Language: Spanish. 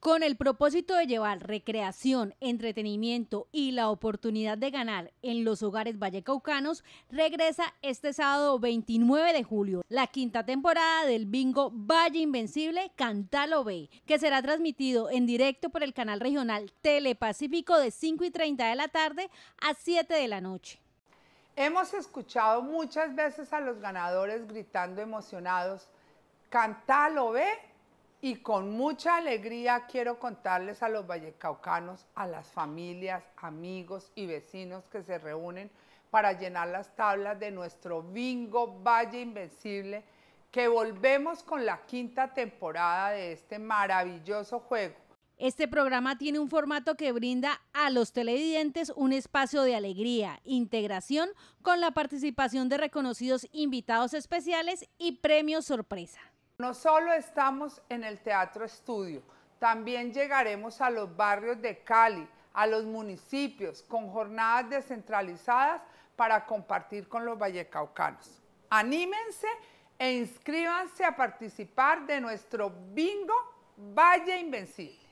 Con el propósito de llevar recreación, entretenimiento y la oportunidad de ganar en los hogares vallecaucanos, regresa este sábado 29 de julio la quinta temporada del bingo Valle Invencible Cantalo B, que será transmitido en directo por el canal regional Telepacífico de 5 y 30 de la tarde a 7 de la noche. Hemos escuchado muchas veces a los ganadores gritando emocionados, Cantalo B y con mucha alegría quiero contarles a los vallecaucanos, a las familias, amigos y vecinos que se reúnen para llenar las tablas de nuestro bingo Valle Invencible, que volvemos con la quinta temporada de este maravilloso juego. Este programa tiene un formato que brinda a los televidentes un espacio de alegría, integración con la participación de reconocidos invitados especiales y premios sorpresa. No solo estamos en el Teatro Estudio, también llegaremos a los barrios de Cali, a los municipios, con jornadas descentralizadas para compartir con los vallecaucanos. Anímense e inscríbanse a participar de nuestro bingo Valle Invencible.